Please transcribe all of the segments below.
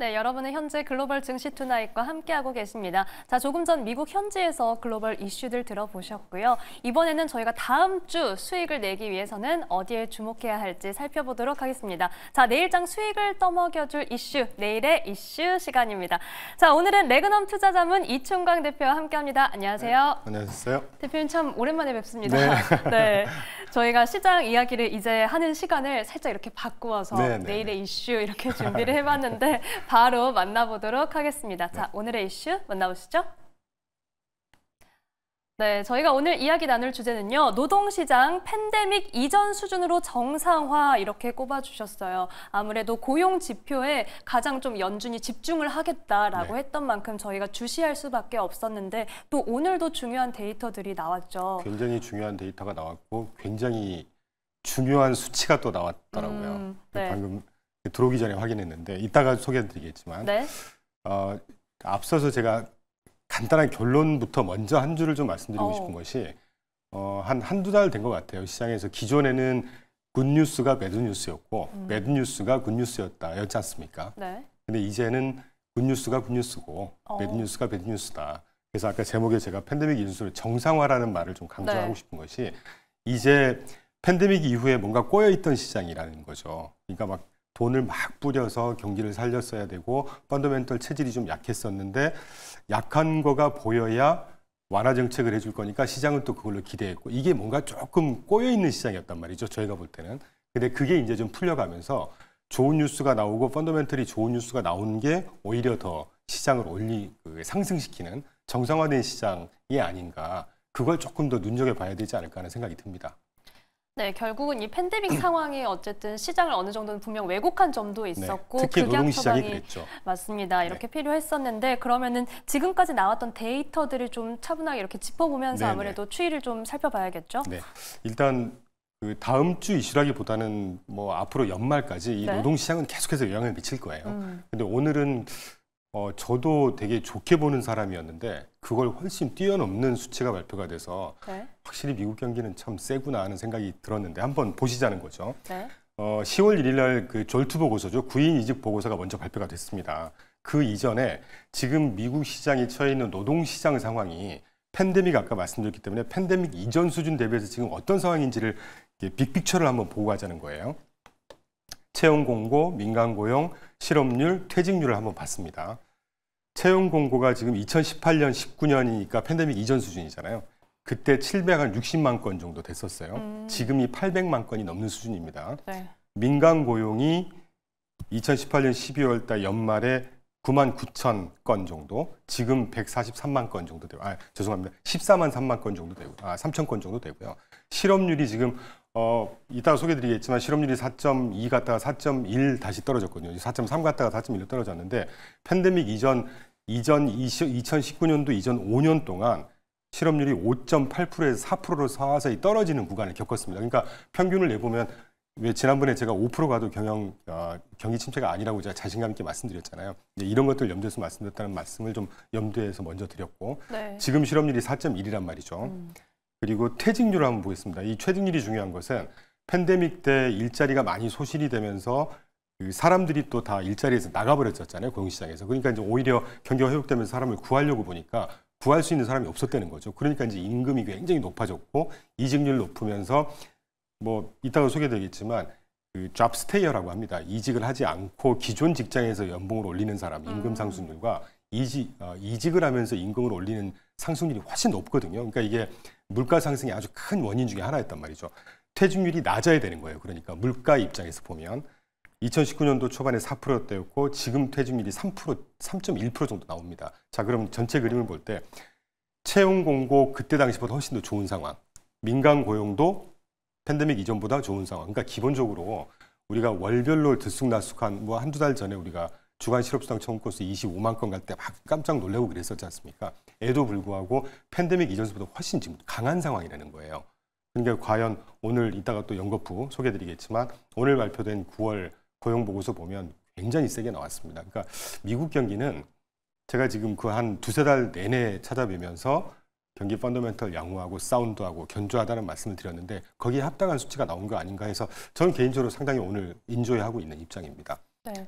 네, 여러분은 현재 글로벌 증시 투나잇과 함께하고 계십니다. 자, 조금 전 미국 현지에서 글로벌 이슈들 들어보셨고요. 이번에는 저희가 다음 주 수익을 내기 위해서는 어디에 주목해야 할지 살펴보도록 하겠습니다. 자, 내일장 수익을 떠먹여줄 이슈, 내일의 이슈 시간입니다. 자, 오늘은 레그넘 투자자문 이충광 대표와 함께합니다. 안녕하세요. 네, 안녕하세요. 대표님 참 오랜만에 뵙습니다. 네. 네. 저희가 시장 이야기를 이제 하는 시간을 살짝 이렇게 바꾸어서 네, 네, 네. 내일의 이슈 이렇게 준비를 해봤는데 바로 만나보도록 하겠습니다. 네. 자, 오늘의 이슈 만나보시죠. 네, 저희가 오늘 이야기 나눌 주제는요. 노동시장 팬데믹 이전 수준으로 정상화 이렇게 꼽아주셨어요. 아무래도 고용 지표에 가장 좀 연준이 집중을 하겠다라고 네. 했던 만큼 저희가 주시할 수밖에 없었는데 또 오늘도 중요한 데이터들이 나왔죠. 굉장히 중요한 데이터가 나왔고 굉장히 중요한 수치가 또 나왔더라고요. 음, 네. 네. 방금 들어오기 전에 확인했는데 이따가 소개해드리겠지만 네. 어, 앞서서 제가 간단한 결론부터 먼저 한 줄을 좀 말씀드리고 오. 어. 싶은 것이 어, 한 한두 달 된 것 같아요. 시장에서 기존에는 굿뉴스가 배드뉴스였고 음. 배드뉴스가 굿뉴스였다 였지 않습니까? 네. 근데 이제는 굿뉴스가 굿뉴스고 어. 배드뉴스가 배드뉴스다. 그래서 아까 제목에 제가 팬데믹 인수를 정상화라는 말을 좀 강조하고 네. 싶은 것이 이제 팬데믹 이후에 뭔가 꼬여있던 시장이라는 거죠. 그러니까 막 돈을 막 뿌려서 경기를 살렸어야 되고 펀더멘털 체질이 좀 약했었는데 약한 거가 보여야 완화 정책을 해줄 거니까 시장은 또 그걸로 기대했고 이게 뭔가 조금 꼬여 있는 시장이었단 말이죠 저희가 볼 때는 근데 그게 이제 좀 풀려가면서 좋은 뉴스가 나오고 펀더멘털이 좋은 뉴스가 나온 게 오히려 더 시장을 올리 그 상승시키는 정상화된 시장이 아닌가 그걸 조금 더 눈여겨봐야 되지 않을까 하는 생각이 듭니다. 네, 결국은 이 팬데믹 상황이 어쨌든 시장을 어느 정도는 분명 왜곡한 점도 네, 있었고 네, 특히 노동 시장이 그랬죠. 맞습니다. 네. 이렇게 네. 필요했었는데 그러면은 지금까지 나왔던 데이터들을 좀 차분하게 이렇게 짚어보면서 네, 네 아무래도 추이를 좀 살펴봐야겠죠. 네, 일단 그 다음 주 이슈라기보다는 뭐 앞으로 연말까지 이 노동 시장은 계속해서 영향을 미칠 거예요. 음. 근데 오늘은 어, 저도 되게 좋게 보는 사람이었는데 그걸 훨씬 뛰어넘는 수치가 발표가 돼서 네. 확실히 미국 경기는 참 세구나 하는 생각이 들었는데 한번 보시자는 거죠. 네. 어, 10월 1일 날 그 졸투 보고서죠. 구인 이직 보고서가 먼저 발표가 됐습니다. 그 이전에 지금 미국 시장이 처해 있는 노동 시장 상황이 팬데믹 아까 말씀드렸기 때문에 팬데믹 이전 수준 대비해서 지금 어떤 상황인지를 빅픽처를 한번 보고 가자는 거예요. 채용 공고, 민간 고용, 실업률, 퇴직률을 한번 봤습니다. 채용 공고가 지금 2018년, 19년이니까 팬데믹 이전 수준이잖아요. 그때 760만 건 정도 됐었어요. 음. 지금이 800만 건이 넘는 수준입니다. 네. 민간 고용이 2018년 12월 달 연말에 9만 9천 건 정도, 지금 143만 건 정도 되고, 아 죄송합니다, 14만 3만 건 정도 되고, 아 3천 건 정도 되고요. 실업률이 지금 어, 이따가 소개드리겠지만 실업률이 4.2 갔다가 4.1 다시 떨어졌거든요. 4.3 갔다가 4.1로 떨어졌는데 팬데믹 이전 이전 20, 2019년도 이전 5년 동안 실업률이 5.8%에서 4%로 서서히 떨어지는 구간을 겪었습니다. 그러니까 평균을 내보면 왜 지난번에 제가 5% 가도 경영 어, 경기 침체가 아니라고 제가 자신감 있게 말씀드렸잖아요. 이런 것들 염두에서 말씀드렸다는 말씀을 좀 염두에서 먼저 드렸고 네. 지금 실업률이 4.1이란 말이죠. 음. 그리고 퇴직률을 한번 보겠습니다. 이 퇴직률이 중요한 것은 팬데믹 때 일자리가 많이 소실이 되면서 그 사람들이 또 다 일자리에서 나가버렸잖아요 고용시장에서 그러니까 이제 오히려 경기가 회복되면서 사람을 구하려고 보니까 구할 수 있는 사람이 없었다는 거죠 그러니까 이제 임금이 굉장히 높아졌고 이직률 높으면서 뭐 이따가 소개되겠지만 그 잡스테이어라고 합니다 이직을 하지 않고 기존 직장에서 연봉을 올리는 사람 음. 임금 상승률과 이직, 어, 이직을 하면서 임금을 올리는 상승률이 훨씬 높거든요 그러니까 이게 물가 상승이 아주 큰 원인 중에 하나였단 말이죠. 퇴직률이 낮아야 되는 거예요. 그러니까 물가 입장에서 보면 2019년도 초반에 4%대였고 지금 퇴직률이 3% 3.1% 정도 나옵니다. 자, 그럼 전체 그림을 볼 때 채용 공고 그때 당시보다 훨씬 더 좋은 상황. 민간 고용도 팬데믹 이전보다 좋은 상황. 그러니까 기본적으로 우리가 월별로 들쑥날쑥한 뭐 한두 달 전에 우리가 주간 실업수당 청구 건수 25만 건 갈 때 막 깜짝 놀래고 그랬었지 않습니까? 에도 불구하고 팬데믹 이전보다 훨씬 지금 강한 상황이라는 거예요. 그러니까 과연 오늘 이따가 또 연거푸 소개해드리겠지만 오늘 발표된 9월 고용보고서 보면 굉장히 세게 나왔습니다. 그러니까 미국 경기는 제가 지금 그 한 두세 달 내내 찾아뵈면서 경기 펀더멘털 양호하고 사운드하고 견조하다는 말씀을 드렸는데 거기에 합당한 수치가 나온 거 아닌가 해서 저는 개인적으로 상당히 오늘 인조해하고 있는 입장입니다. 네.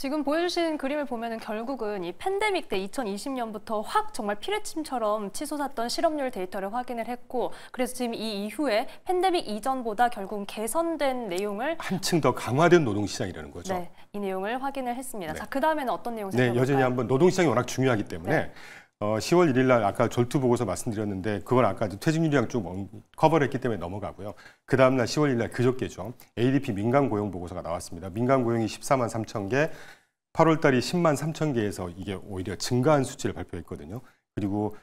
지금 보여주신 그림을 보면 결국은 이 팬데믹 때 2020년부터 확 정말 피뢰침처럼 치솟았던 실업률 데이터를 확인을 했고 그래서 지금 이 이후에 팬데믹 이전보다 결국 은 개선된 내용을 한층 더 강화된 노동시장이라는 거죠. 네, 이 내용을 확인을 했습니다. 네. 자, 그 다음에는 어떤 내용? 네, 여전히 한번 노동시장이 워낙 중요하기 때문에 네. 어, 10월 1일 날 아까 졸투 보고서 말씀드렸는데 그걸 아까 퇴직률이랑 쭉 커버를 했기 때문에 넘어가고요. 그 다음날 10월 1일 날 그저께죠. ADP 민간 고용 보고서가 나왔습니다. 민간 고용이 14만 3천 개, 8월 달이 10만 3천 개에서 이게 오히려 증가한 수치를 발표했거든요. 그리고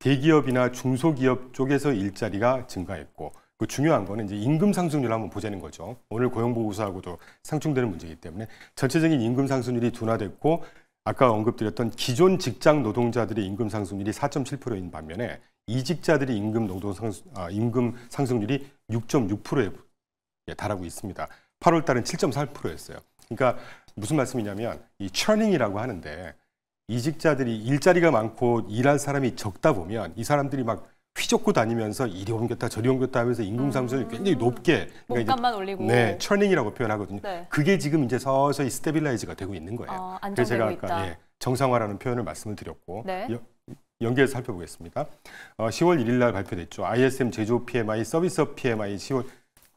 대기업이나 중소기업 쪽에서 일자리가 증가했고 그 중요한 거는 이제 임금 상승률 을 한번 보자는 거죠. 오늘 고용 보고서하고도 상충되는 문제이기 때문에 전체적인 임금 상승률이 둔화됐고 아까 언급드렸던 기존 직장 노동자들의 임금 상승률이 4.7%인 반면에 이직자들의 임금 노동 상승, 아, 임금 상승률이 6.6%에 예, 달하고 있습니다. 8월 달은 7.4%였어요. 그러니까 무슨 말씀이냐면 이 churning이라고 하는데 이직자들이 일자리가 많고 일할 사람이 적다 보면 이 사람들이 막 휘젓고 다니면서 이리 옮겼다 저리 옮겼다 하면서 인공상수를 음. 굉장히 높게 그러니까 몸값만 올리고 네, 튜닝이라고 표현하거든요. 네. 그게 지금 이제 서서히 스테빌라이즈가 되고 있는 거예요. 아, 그래서 제가 아까 있다. 예, 정상화라는 표현을 말씀을 드렸고 네. 여, 연계해서 살펴보겠습니다. 어, 10월 1일 날 발표됐죠. ISM 제조 PMI, 서비스업 PMI 10월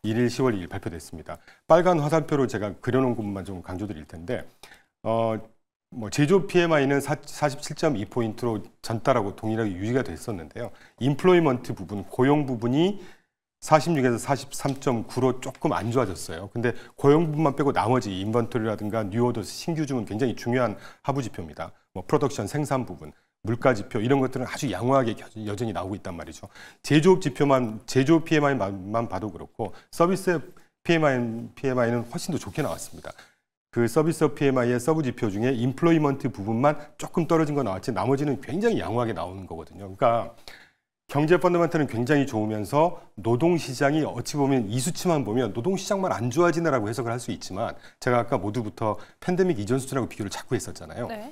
1일, 10월 2일 발표됐습니다. 빨간 화살표로 제가 그려놓은 것만 좀 강조드릴 텐데 어, 뭐 제조 PMI는 47.2포인트로 전달하고 동일하게 유지가 됐었는데요. 인플로이먼트 부분, 고용 부분이 46에서 43.9로 조금 안 좋아졌어요. 근데 고용 부분만 빼고 나머지 인벤토리라든가 뉴오더스 신규 주문 굉장히 중요한 하부 지표입니다. 뭐 프로덕션 생산 부분, 물가 지표 이런 것들은 아주 양호하게 여전히 나오고 있단 말이죠. 제조업 지표만 제조 PMI만 봐도 그렇고 서비스 PMI, PMI는 훨씬 더 좋게 나왔습니다. 그 서비스업 PMI의 서브 지표 중에 인플로이먼트 부분만 조금 떨어진 거 나왔지 나머지는 굉장히 양호하게 나오는 거거든요. 그러니까 경제 펀드멘털는 굉장히 좋으면서 노동 시장이 어찌 보면 이 수치만 보면 노동 시장만 안좋아지느라고 해석을 할 수 있지만 제가 아까 모두부터 팬데믹 이전 수준하고 비교를 자꾸 했었잖아요. 네.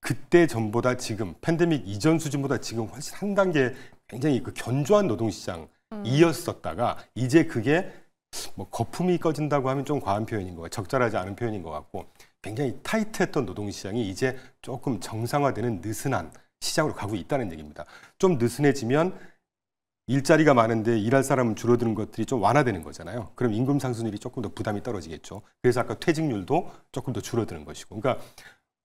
그때 전보다 지금 팬데믹 이전 수준보다 지금 훨씬 한 단계 굉장히 그 견조한 노동 시장 음. 이었었다가 이제 그게 뭐 거품이 꺼진다고 하면 좀 과한 표현인 것 같고 적절하지 않은 표현인 것 같고 굉장히 타이트했던 노동시장이 이제 조금 정상화되는 느슨한 시장으로 가고 있다는 얘기입니다. 좀 느슨해지면 일자리가 많은데 일할 사람은 줄어드는 것들이 좀 완화되는 거잖아요. 그럼 임금 상승률이 조금 더 부담이 떨어지겠죠. 그래서 아까 퇴직률도 조금 더 줄어드는 것이고. 그러니까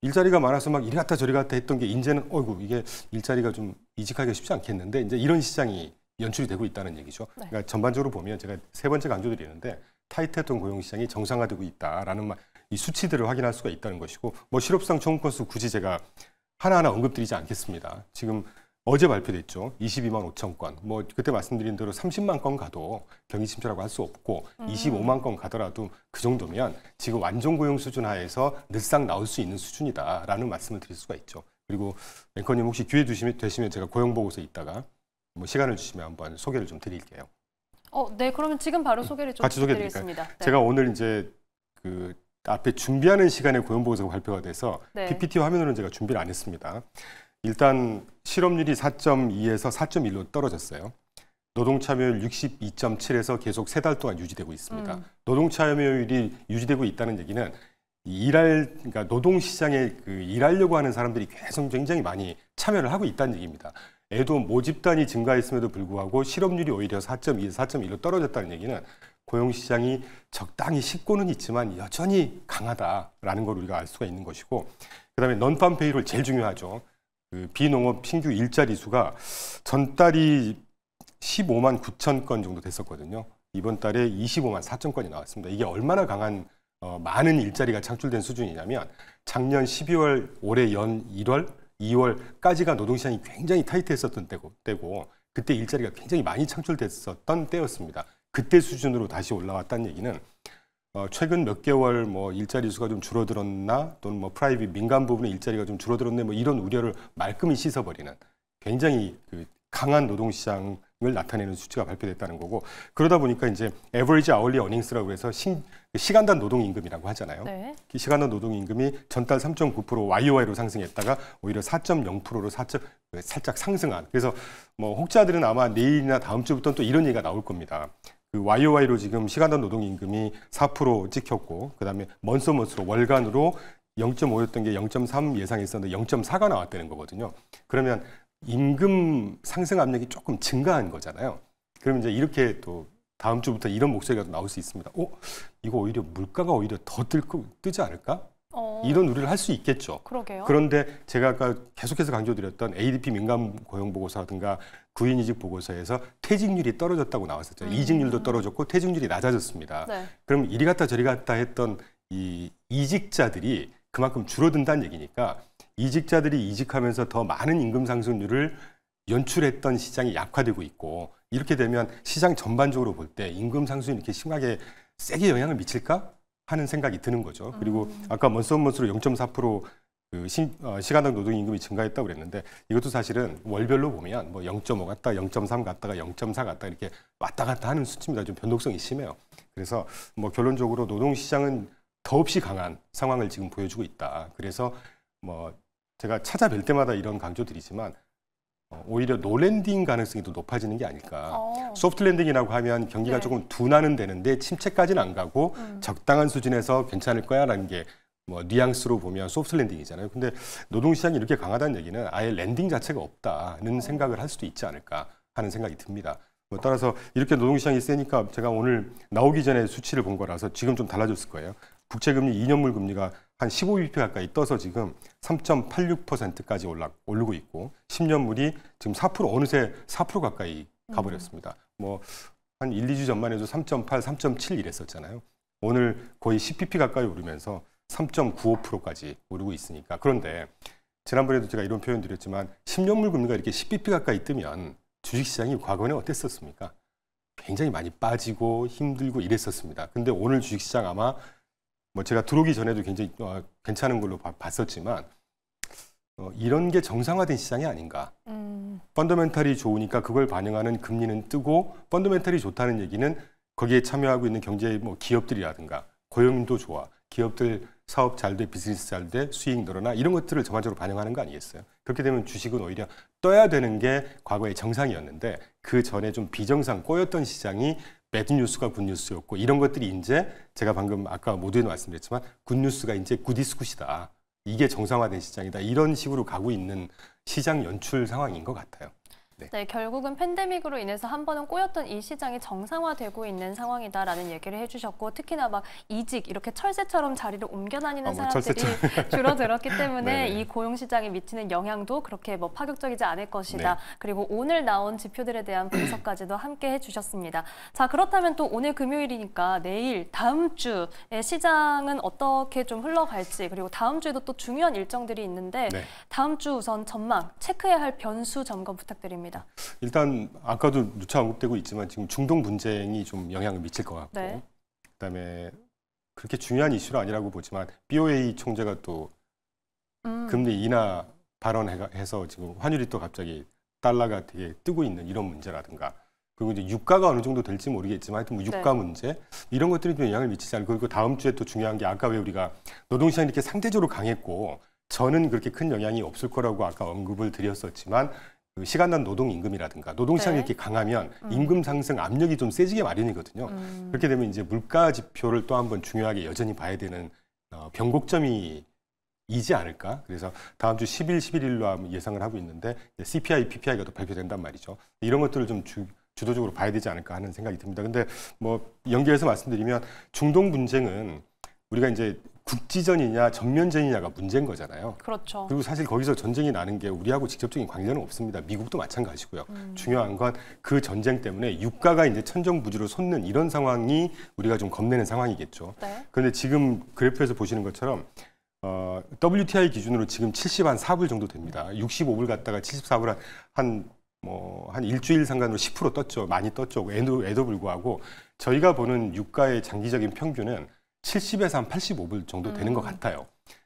일자리가 많아서 막 이리 갔다 저리 갔다 했던 게 이제는 어이구 이게 일자리가 좀 이직하기가 쉽지 않겠는데 이제 이런 시장이 연출이 되고 있다는 얘기죠. 네. 그러니까 전반적으로 보면 제가 세 번째 강조드리는데 타이트했던 고용시장이 정상화되고 있다라는 이 수치들을 확인할 수가 있다는 것이고 뭐 실업상 총 건수 굳이 제가 하나하나 언급드리지 않겠습니다. 지금 어제 발표됐죠. 22만 5천 건. 뭐 그때 말씀드린 대로 30만 건 가도 경기 침체라고 할 수 없고 음. 25만 건 가더라도 그 정도면 지금 완전 고용 수준 하에서 늘상 나올 수 있는 수준이다라는 말씀을 드릴 수가 있죠. 그리고 앵커님 혹시 기회 주시면 되시면 제가 고용 보고서 있다가 뭐 시간을 주시면 한번 소개를 좀 드릴게요. 어, 네, 그러면 지금 바로 음, 소개를 좀 같이 소개드리겠습니다. 네. 제가 오늘 이제 그 앞에 준비하는 시간에 고용 보고서가 발표가 돼서 네. PPT 화면으로는 제가 준비를 안 했습니다. 일단 실업률이 4.2에서 4.1로 떨어졌어요. 노동 참여율 62.7에서 계속 세 달 동안 유지되고 있습니다. 음. 노동 참여율이 유지되고 있다는 얘기는 일할 그러니까 노동 시장에 그 일하려고 하는 사람들이 계속 굉장히 많이 참여를 하고 있다는 얘기입니다. 애도 모집단이 증가했음에도 불구하고 실업률이 오히려 4.2, 4.1로 떨어졌다는 얘기는 고용시장이 적당히 쉽고는 있지만 여전히 강하다라는 걸 우리가 알 수가 있는 것이고 그다음에 넌팜 페이롤 제일 중요하죠. 그 비농업 신규 일자리 수가 전달이 15만 9천 건 정도 됐었거든요. 이번 달에 25만 4천 건이 나왔습니다. 이게 얼마나 강한 어, 많은 일자리가 창출된 수준이냐면 작년 12월 올해 연 1월 2월까지가 노동시장이 굉장히 타이트했었던 때고, 때고 그때 일자리가 굉장히 많이 창출됐었던 때였습니다. 그때 수준으로 다시 올라왔다는 얘기는 어, 최근 몇 개월 뭐 일자리 수가 좀 줄어들었나 또는 뭐 프라이빗 민간 부분의 일자리가 좀 줄어들었네 뭐 이런 우려를 말끔히 씻어버리는 굉장히 그 강한 노동시장 을 나타내는 수치가 발표됐다는 거고 그러다 보니까 이제 에 v 리지 아울리 어닝스라고 해서 신, 그 시간당 노동 임금이라고 하잖아요. 네. 시간당 노동 임금이 전달 3.9% YOY로 상승했다가 오히려 4.0%로 4. 그 살짝 상승한. 그래서 뭐 혹자들은 아마 내일이나 다음 주부터는 또 이런 얘기가 나올 겁니다. 그 YOY로 지금 시간당 노동 임금이 4% 찍혔고 그다음에 먼소 먼스로 월간으로 0.5였던 게 0.3 예상했었는데 0.4가 나왔다는 거거든요. 그러면 임금 상승 압력이 조금 증가한 거잖아요. 그러면 이제 이렇게 또 다음 주부터 이런 목소리가 나올 수 있습니다. 어, 이거 오히려 물가가 오히려 더 뜰고 뜨지 않을까? 어... 이런 우려를 할 수 있겠죠. 그러게요. 그런데 제가 아까 계속해서 강조드렸던 ADP 민간 고용 보고서라든가 구인 이직 보고서에서 퇴직률이 떨어졌다고 나왔었죠. 음. 이직률도 떨어졌고 퇴직률이 낮아졌습니다. 네. 그럼 이리 갔다 저리 갔다 했던 이 이직자들이 그만큼 줄어든다는 얘기니까 이직자들이 이직하면서 더 많은 임금 상승률을 연출했던 시장이 약화되고 있고 이렇게 되면 시장 전반적으로 볼 때 임금 상승이 률 이렇게 심하게 세게 영향을 미칠까 하는 생각이 드는 거죠. 그리고 음. 아까 먼스먼스로 0.4%그 시, 어, 시간당 노동 임금이 증가했다고 그랬는데 이것도 사실은 월별로 보면 뭐 0.5 갔다 0.3 갔다가 0.4 갔다 이렇게 왔다 갔다 하는 수치입니다. 좀 변동성이 심해요. 그래서 뭐 결론적으로 노동 시장은 더없이 강한 상황을 지금 보여주고 있다. 그래서 뭐 제가 찾아뵐 때마다 이런 강조드리지만 어, 오히려 노랜딩 가능성이 더 높아지는 게 아닐까. 오. 어. 소프트 랜딩이라고 하면 경기가 네. 조금 둔화는 되는데 침체까지는 안 가고 음. 적당한 수준에서 괜찮을 거야라는 게 뭐 뉘앙스로 보면 소프트 랜딩이잖아요. 근데 노동 시장이 이렇게 강하다는 얘기는 아예 랜딩 자체가 없다는 어. 생각을 할 수도 있지 않을까 하는 생각이 듭니다. 뭐 따라서 이렇게 노동 시장이 세니까 제가 오늘 나오기 전에 수치를 본 거라서 지금 좀 달라졌을 거예요. 국채금리 2년물 금리가 한 15bp 가까이 떠서 지금 3.86%까지 올라 오르고 있고 10년물이 지금 4% 어느새 4% 가까이 음. 가버렸습니다. 음. 뭐 뭐한 1, 2주 전만 해도 3.8, 3.7 이랬었잖아요. 오늘 거의 10bp 가까이 오르면서 3.95%까지 오르고 있으니까 그런데 지난번에도 제가 이런 표현 드렸지만 10년물 금리가 이렇게 10bp 가까이 뜨면 주식시장이 과거에는 어땠었습니까? 굉장히 많이 빠지고 힘들고 이랬었습니다. 근데 오늘 주식시장 아마 뭐 제가 들어오기 전에도 굉장히 어, 괜찮은 걸로 봐, 봤었지만 어, 이런 게 정상화된 시장이 아닌가. 음. 펀더멘탈이 좋으니까 그걸 반영하는 금리는 뜨고 펀더멘탈이 좋다는 얘기는 거기에 참여하고 있는 경제 뭐 기업들이라든가 고용도 좋아. 기업들 사업 잘 돼, 비즈니스 잘 돼, 수익 늘어나 이런 것들을 전반적으로 반영하는 거 아니겠어요? 그렇게 되면 주식은 오히려 떠야 되는 게 과거의 정상이었는데 그 전에 좀 비정상 꼬였던 시장이 매드 뉴스가 굿 뉴스였고 이런 것들이 이제 제가 방금 아까 모두에 말씀드렸지만 굿 뉴스가 이제 굿디스굿이다. 이게 정상화된 시장이다. 이런 식으로 가고 있는 시장 연출 상황인 것 같아요. 네. 네. 결국은 팬데믹으로 인해서 한 번은 꼬였던 이 시장이 정상화되고 있는 상황이다라는 얘기를 해주셨고 특히나 막 이직 이렇게 철새처럼 자리를 옮겨 다니는 어, 아, 뭐, 사람들이 철새처럼. 줄어들었기 때문에 네, 네. 이 고용 시장에 미치는 영향도 그렇게 뭐 파격적이지 않을 것이다. 네. 그리고 오늘 나온 지표들에 대한 분석까지도 함께 해주셨습니다. 자 그렇다면 또 오늘 금요일이니까 내일 다음 주에 시장은 어떻게 좀 흘러갈지 그리고 다음 주에도 또 중요한 일정들이 있는데 네. 다음 주 우선 전망 체크해야 할 변수 점검 부탁드립니다. 겁니다. 일단 아까도 누차 언급되고 있지만 지금 중동 분쟁이 좀 영향을 미칠 것 같고 네. 그다음에 그렇게 중요한 이슈는 아니라고 보지만 BOA 총재가 또 음. 금리 인하 발언해서 지금 환율이 또 갑자기 달러가 되게 뜨고 있는 이런 문제라든가 그리고 이제 유가가 어느 정도 될지 모르겠지만 하여튼 뭐 네. 유가 네. 문제 이런 것들이 좀 영향을 미치지 않고 그리고 다음 주에 또 중요한 게 아까 왜 우리가 노동시장이 이렇게 상대적으로 강했고 저는 그렇게 큰 영향이 없을 거라고 아까 언급을 드렸었지만 그 시간당 노동 임금이라든가 노동 시장이 네. 이렇게 강하면 음. 임금 상승 압력이 좀 세지게 마련이거든요. 음. 그렇게 되면 이제 물가 지표를 또 한번 중요하게 여전히 봐야 되는 어, 변곡점이 이지 않을까? 그래서 다음 주 10일, 11일로 예상을 하고 있는데 CPI, PPI가 또 발표된단 말이죠. 이런 것들을 좀 주, 주도적으로 봐야 되지 않을까 하는 생각이 듭니다. 근데 뭐 연결해서 말씀드리면 중동 분쟁은 우리가 이제 국지전이냐 전면전이냐가 문제인 거잖아요. 그렇죠. 그리고 사실 거기서 전쟁이 나는 게 우리하고 직접적인 관련은 없습니다. 미국도 마찬가지고요. 음. 중요한 건 그 전쟁 때문에 유가가 이제 천정부지로 솟는 이런 상황이 우리가 좀 겁내는 상황이겠죠. 네. 그런데 지금 그래프에서 보시는 것처럼 어, WTI 기준으로 지금 70 한 4불 정도 됩니다. 65불 갔다가 74불 한, 한 뭐 한 일주일 상관으로10% 떴죠. 많이 떴죠. 애도, 애도 불구하고 저희가 보는 유가의 장기적인 평균은 70에서 한 85불 정도 되는 음. 것 같아요.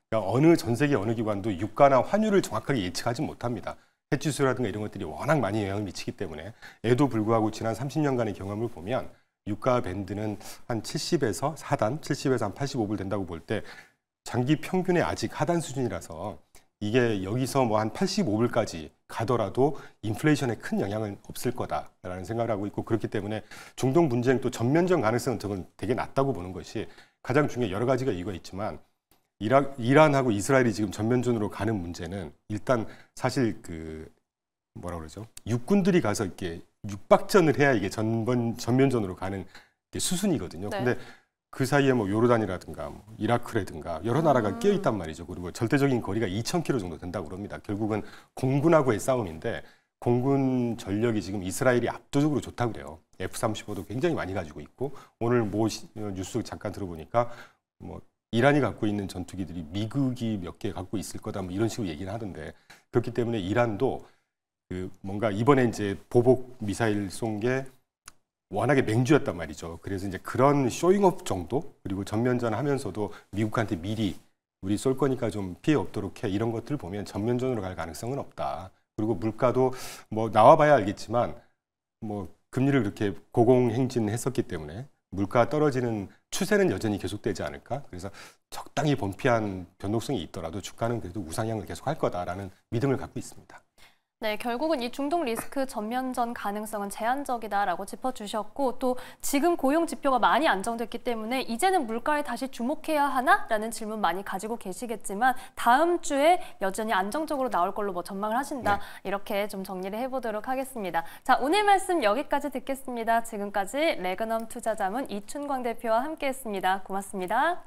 그러니까 어느 전 세계 어느 기관도 유가나 환율을 정확하게 예측하지 못합니다. 해지수라든가 이런 것들이 워낙 많이 영향을 미치기 때문에 에도 불구하고 지난 30년간의 경험을 보면 유가 밴드는 한 70에서 하단, 70에서 한 85불 된다고 볼 때 장기 평균의 아직 하단 수준이라서 이게 여기서 뭐 한 85불까지 가더라도 인플레이션에 큰 영향은 없을 거다라는 생각을 하고 있고 그렇기 때문에 중동 분쟁 또 전면전 가능성은 되게 낮다고 보는 것이 가장 중요한 여러 가지가 이거 있지만 이라, 이란하고 이스라엘이 지금 전면전으로 가는 문제는 일단 사실 그 뭐라 그러죠 육군들이 가서 이렇게 육박전을 해야 이게 전번 전면전으로 가는 수순이거든요. 네. 근데 그 사이에 뭐 요르단이라든가 뭐 이라크라든가 여러 음. 나라가 음. 끼어 있단 말이죠. 그리고 절대적인 거리가 2,000km 정도 된다고 그럽니다. 결국은 공군하고의 싸움인데 공군 전력이 지금 이스라엘이 압도적으로 좋다고 그래요. F-35도 굉장히 많이 가지고 있고 오늘 뭐 어, 뉴스 잠깐 들어보니까 뭐 이란이 갖고 있는 전투기들이 미국이 몇 개 갖고 있을 거다 뭐 이런 식으로 얘기를 하던데 그렇기 때문에 이란도 그 뭔가 이번에 이제 보복 미사일 쏜 게 워낙에 맹주였단 말이죠. 그래서 이제 그런 쇼잉업 정도 그리고 전면전 하면서도 미국한테 미리 우리 쏠 거니까 좀 피해 없도록 해 이런 것들을 보면 전면전으로 갈 가능성은 없다. 그리고 물가도 뭐 나와봐야 알겠지만 뭐 금리를 그렇게 고공행진했었기 때문에 물가 떨어지는 추세는 여전히 계속되지 않을까. 그래서 적당히 범피한 변동성이 있더라도 주가는 그래도 우상향을 계속할 거다라는 믿음을 갖고 있습니다. 네, 결국은 이 중동 리스크 전면전 가능성은 제한적이다라고 짚어주셨고 또 지금 고용 지표가 많이 안정됐기 때문에 이제는 물가에 다시 주목해야 하나라는 질문 많이 가지고 계시겠지만 다음 주에 여전히 안정적으로 나올 걸로 뭐 전망을 하신다 네. 이렇게 좀 정리를 해보도록 하겠습니다. 자 오늘 말씀 여기까지 듣겠습니다. 지금까지 레그넘 투자자문 이춘광 대표와 함께했습니다. 고맙습니다.